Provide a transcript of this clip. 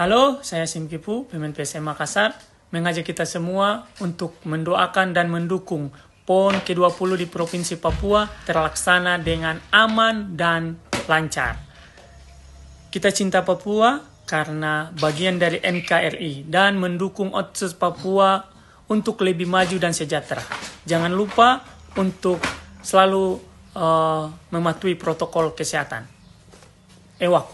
Halo, saya Sim Kipu, Pemen PSM Makassar, mengajak kita semua untuk mendoakan dan mendukung PON ke-20 di Provinsi Papua terlaksana dengan aman dan lancar. Kita cinta Papua karena bagian dari NKRI dan mendukung Otsus Papua untuk lebih maju dan sejahtera. Jangan lupa untuk selalu uh, mematuhi protokol kesehatan. Ewako.